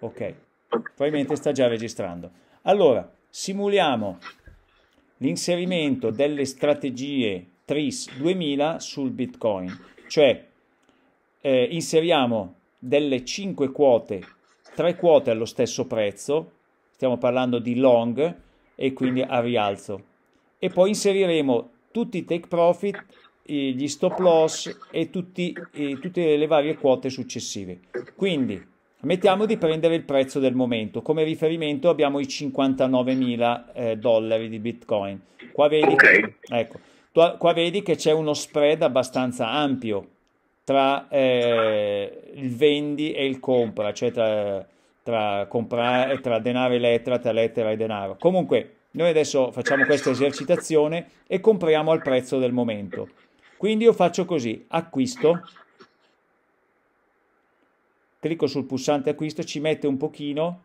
Ok, probabilmente sta già registrando. Allora, simuliamo l'inserimento delle strategie TRIS 2000 sul Bitcoin, cioè eh, inseriamo delle 5 quote, 3 quote allo stesso prezzo, stiamo parlando di long e quindi a rialzo, e poi inseriremo tutti i take profit, gli stop loss e tutti, eh, tutte le varie quote successive. Quindi Mettiamo di prendere il prezzo del momento. Come riferimento abbiamo i 59.000 eh, dollari di Bitcoin. Qua vedi, okay. che, ecco, qua vedi, che, c'è uno spread abbastanza ampio tra eh, il vendi e il compra, cioè tra, tra comprare, eh, tra denaro e lettera, tra lettera e denaro. Comunque, noi adesso facciamo questa esercitazione e compriamo al prezzo del momento. Quindi io faccio così, acquisto clicco sul pulsante acquisto, ci mette un pochino.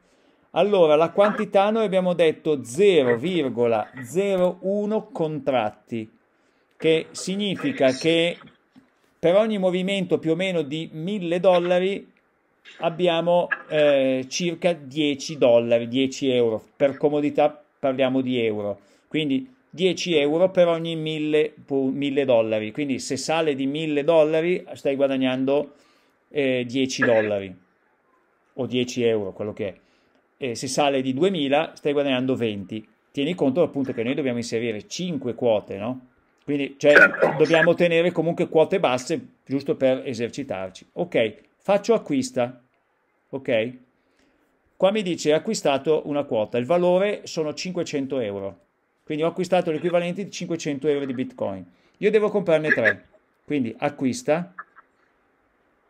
Allora, la quantità noi abbiamo detto 0,01 contratti, che significa che per ogni movimento più o meno di 1000 dollari abbiamo eh, circa 10 dollari, 10 euro. Per comodità parliamo di euro. Quindi 10 euro per ogni 1000, 1000 dollari. Quindi se sale di 1000 dollari stai guadagnando eh, 10 dollari o 10 euro, quello che è. E se sale di 2000 stai guadagnando 20. Tieni conto appunto che noi dobbiamo inserire 5 quote, no? Quindi cioè, dobbiamo tenere comunque quote basse giusto per esercitarci. Ok, faccio acquista. Ok? Qua mi dice acquistato una quota, il valore sono 500 euro. Quindi ho acquistato l'equivalente di 500 euro di Bitcoin. Io devo comprarne 3. Quindi acquista,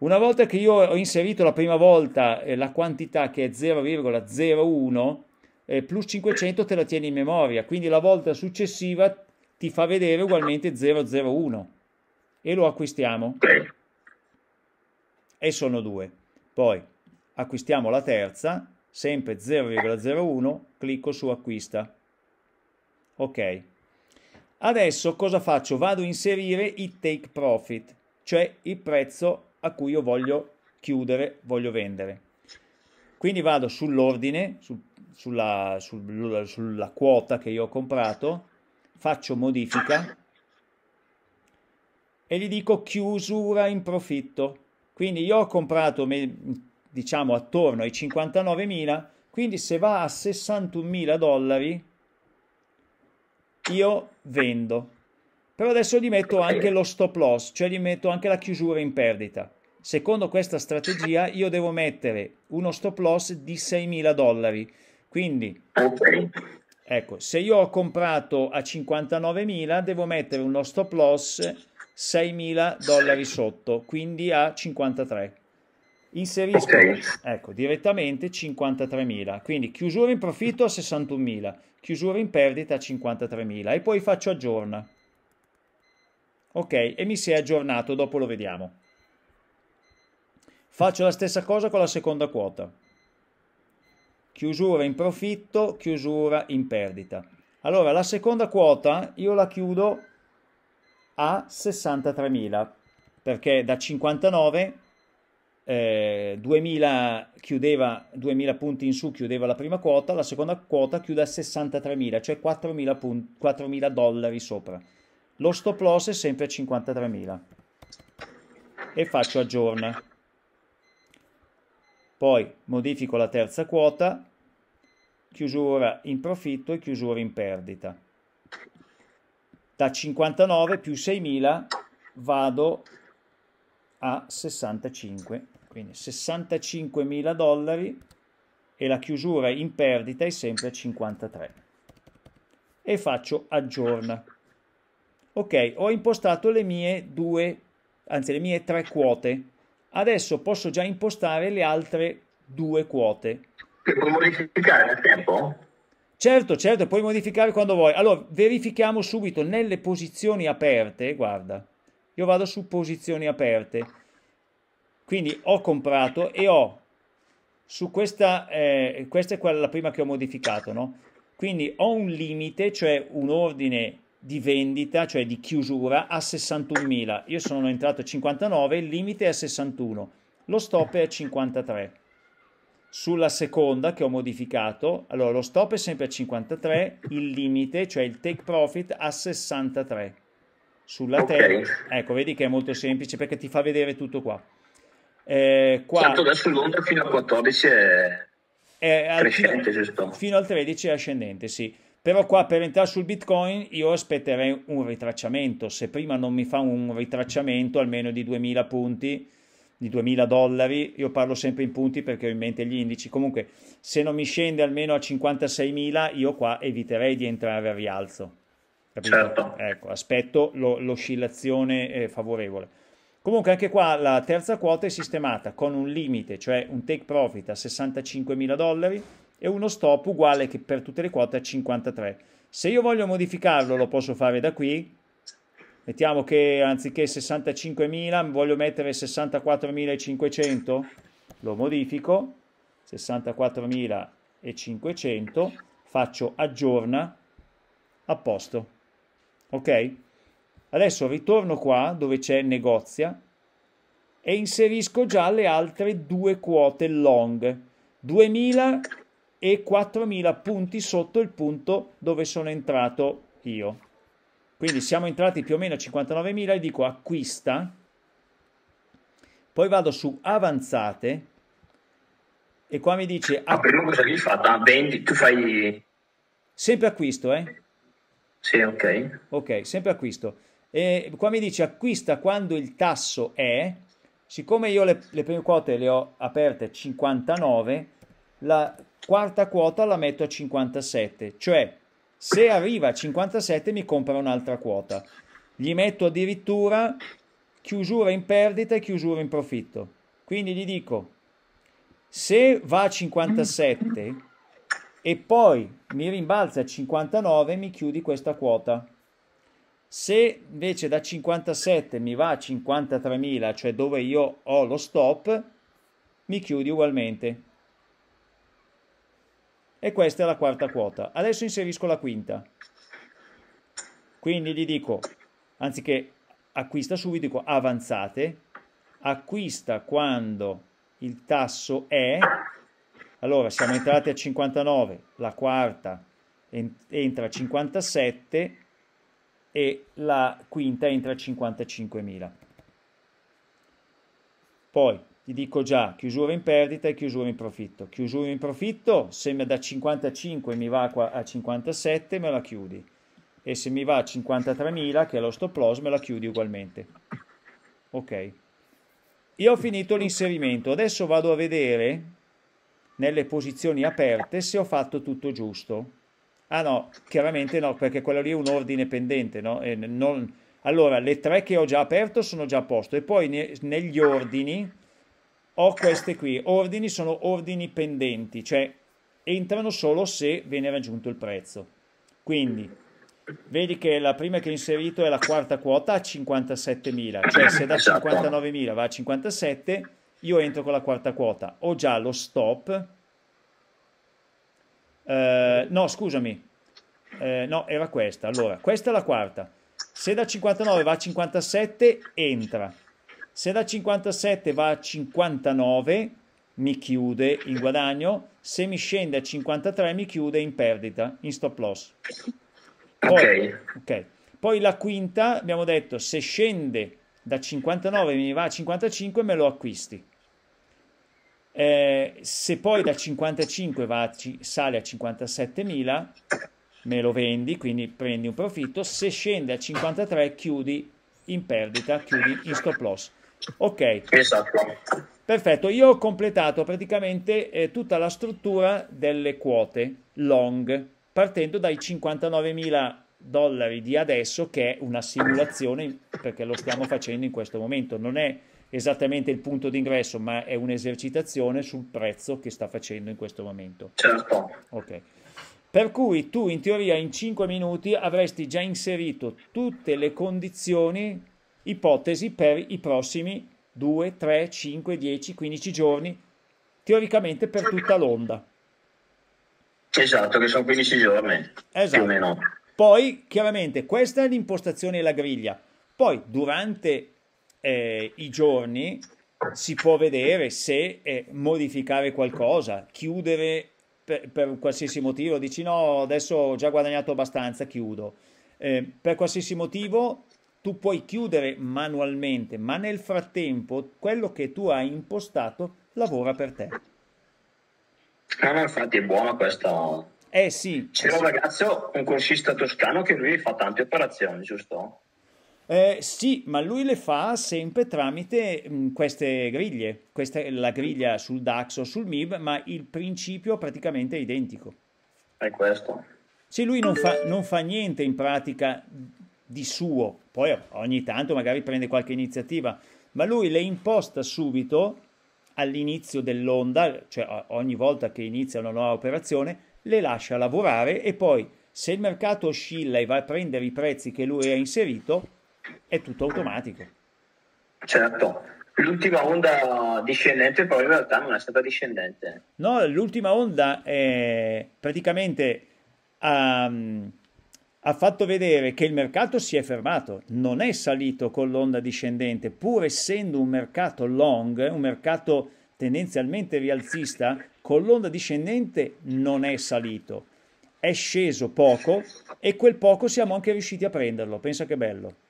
una volta che io ho inserito la prima volta eh, la quantità che è 0,01, eh, plus 500 te la tieni in memoria, quindi la volta successiva ti fa vedere ugualmente 001 e lo acquistiamo e sono due. Poi acquistiamo la terza, sempre 0,01, clicco su acquista. Ok. Adesso cosa faccio? Vado a inserire i take profit, cioè il prezzo a cui io voglio chiudere, voglio vendere. Quindi vado sull'ordine, su, sulla, sul, sulla quota che io ho comprato, faccio modifica e gli dico chiusura in profitto. Quindi io ho comprato, diciamo, attorno ai 59.000, quindi se va a 61.000 dollari io vendo. Però adesso gli metto anche lo stop loss, cioè gli metto anche la chiusura in perdita. Secondo questa strategia io devo mettere uno stop loss di 6.000 dollari. Quindi, ecco, se io ho comprato a 59.000 devo mettere uno stop loss 6.000 dollari sotto, quindi a 53 inserisco okay. ecco, direttamente 53.000, quindi chiusura in profitto a 61.000, chiusura in perdita a 53.000 e poi faccio aggiorna. Ok, e mi si è aggiornato, dopo lo vediamo. Faccio la stessa cosa con la seconda quota. Chiusura in profitto, chiusura in perdita. Allora, la seconda quota io la chiudo a 63.000, perché da 59 eh, 2000, chiudeva, 2000 punti in su chiudeva la prima quota, la seconda quota chiude a 63.000, cioè 4.000 dollari sopra lo stop loss è sempre a 53.000 e faccio aggiorna poi modifico la terza quota chiusura in profitto e chiusura in perdita da 59 più 6.000 vado a 65 quindi 65.000 dollari e la chiusura in perdita è sempre a 53 e faccio aggiorna ok, ho impostato le mie due, anzi le mie tre quote, adesso posso già impostare le altre due quote. Che puoi modificare nel tempo? Certo, certo, puoi modificare quando vuoi. Allora, verifichiamo subito nelle posizioni aperte, guarda, io vado su posizioni aperte, quindi ho comprato e ho su questa, eh, questa è quella la prima che ho modificato, no? Quindi ho un limite, cioè un ordine di vendita, cioè di chiusura, a 61.000. Io sono entrato a 59, il limite è a 61, lo stop è a 53. Sulla seconda che ho modificato, allora lo stop è sempre a 53, il limite, cioè il take profit, a 63. Sulla okay. terza, ecco, vedi che è molto semplice perché ti fa vedere tutto qua. Eh, qua... Certo, adesso l'onda fino a 14 è, è eh, al... crescente, giusto? Fino al 13 è ascendente, sì. Però qua per entrare sul Bitcoin io aspetterei un ritracciamento, se prima non mi fa un ritracciamento almeno di 2000 punti, di 2000 dollari, io parlo sempre in punti perché ho in mente gli indici, comunque se non mi scende almeno a 56.000 io qua eviterei di entrare a rialzo. Capito? Certo. Ecco, aspetto lo, l'oscillazione eh, favorevole. Comunque anche qua la terza quota è sistemata con un limite, cioè un take profit a 65.000 dollari, e uno stop uguale che per tutte le quote a 53. Se io voglio modificarlo lo posso fare da qui, mettiamo che anziché 65.000 voglio mettere 64.500, lo modifico, 64.500, faccio aggiorna, a posto, ok? Adesso ritorno qua dove c'è negozia e inserisco già le altre due quote long, 2000 e 4.000 punti sotto il punto dove sono entrato io. Quindi siamo entrati più o meno a 59.000 e dico acquista, poi vado su avanzate e qua mi dice... Ah, prima cosa gli Da Vendi, tu fai... Sempre acquisto, eh? Sì, ok. Ok, sempre acquisto. E qua mi dice acquista quando il tasso è, siccome io le, le prime quote le ho aperte 59, la quarta quota la metto a 57, cioè se arriva a 57 mi compra un'altra quota. Gli metto addirittura chiusura in perdita e chiusura in profitto. Quindi gli dico, se va a 57 e poi mi rimbalza a 59 mi chiudi questa quota. Se invece da 57 mi va a 53.000, cioè dove io ho lo stop, mi chiudi ugualmente e questa è la quarta quota. Adesso inserisco la quinta. Quindi gli dico, anziché acquista subito, dico avanzate, acquista quando il tasso è, allora siamo entrati a 59, la quarta entra a 57 e la quinta entra a 55.000. Poi ti dico già chiusura in perdita e chiusura in profitto. Chiusura in profitto, se da 55 mi va a 57 me la chiudi e se mi va a 53.000 che è lo stop loss me la chiudi ugualmente. Ok. Io ho finito l'inserimento, adesso vado a vedere nelle posizioni aperte se ho fatto tutto giusto. Ah no, chiaramente no, perché quello lì è un ordine pendente, no? Non... Allora, le tre che ho già aperto sono già a posto e poi ne... negli ordini ho queste qui, ordini sono ordini pendenti, cioè entrano solo se viene raggiunto il prezzo. Quindi vedi che la prima che ho inserito è la quarta quota a 57.000, cioè se da 59.000 esatto. va a 57, io entro con la quarta quota. Ho già lo stop. Eh, no, scusami. Eh, no, era questa. Allora, questa è la quarta. Se da 59 va a 57 entra se da 57 va a 59 mi chiude in guadagno, se mi scende a 53 mi chiude in perdita, in stop loss. Poi, ok. okay. Poi la quinta abbiamo detto se scende da 59 mi va a 55 me lo acquisti. Eh, se poi da 55 va, sale a 57.000 me lo vendi, quindi prendi un profitto, se scende a 53 chiudi in perdita, chiudi in stop loss. Ok. Esatto. Perfetto, io ho completato praticamente eh, tutta la struttura delle quote long, partendo dai 59.000 dollari di adesso, che è una simulazione perché lo stiamo facendo in questo momento, non è esattamente il punto d'ingresso, ma è un'esercitazione sul prezzo che sta facendo in questo momento. Certo. Ok. Per cui tu in teoria in 5 minuti avresti già inserito tutte le condizioni ipotesi per i prossimi 2, 3, 5, 10, 15 giorni, teoricamente per esatto. tutta l'onda. Esatto, che sono 15 giorni, esatto. più o esatto. meno. Poi, chiaramente, questa è l'impostazione e la griglia. Poi, durante eh, i giorni, si può vedere se eh, modificare qualcosa, chiudere per, per, qualsiasi motivo, dici no, adesso ho già guadagnato abbastanza, chiudo. Eh, per qualsiasi motivo tu puoi chiudere manualmente, ma nel frattempo quello che tu hai impostato lavora per te. Ah, ma infatti è buona questa. Eh sì. C'era eh un ragazzo, un corsista toscano, che lui fa tante operazioni, giusto? Eh, sì, ma lui le fa sempre tramite mh, mm, queste griglie. Questa è la griglia sul DAX o sul MIB, ma il principio praticamente è identico. È questo. Sì, lui non fa, non fa niente in pratica di suo, poi ogni tanto magari prende qualche iniziativa, ma lui le imposta subito all'inizio dell'onda, cioè ogni volta che inizia una nuova operazione, le lascia lavorare e poi se il mercato oscilla e va a prendere i prezzi che lui ha inserito, è tutto automatico. Certo, l'ultima onda discendente però in realtà non è stata discendente. No, l'ultima onda è praticamente... Um, ha fatto vedere che il mercato si è fermato, non è salito con l'onda discendente, pur essendo un mercato long, un mercato tendenzialmente rialzista, con l'onda discendente non è salito, è sceso poco e quel poco siamo anche riusciti a prenderlo, pensa che bello.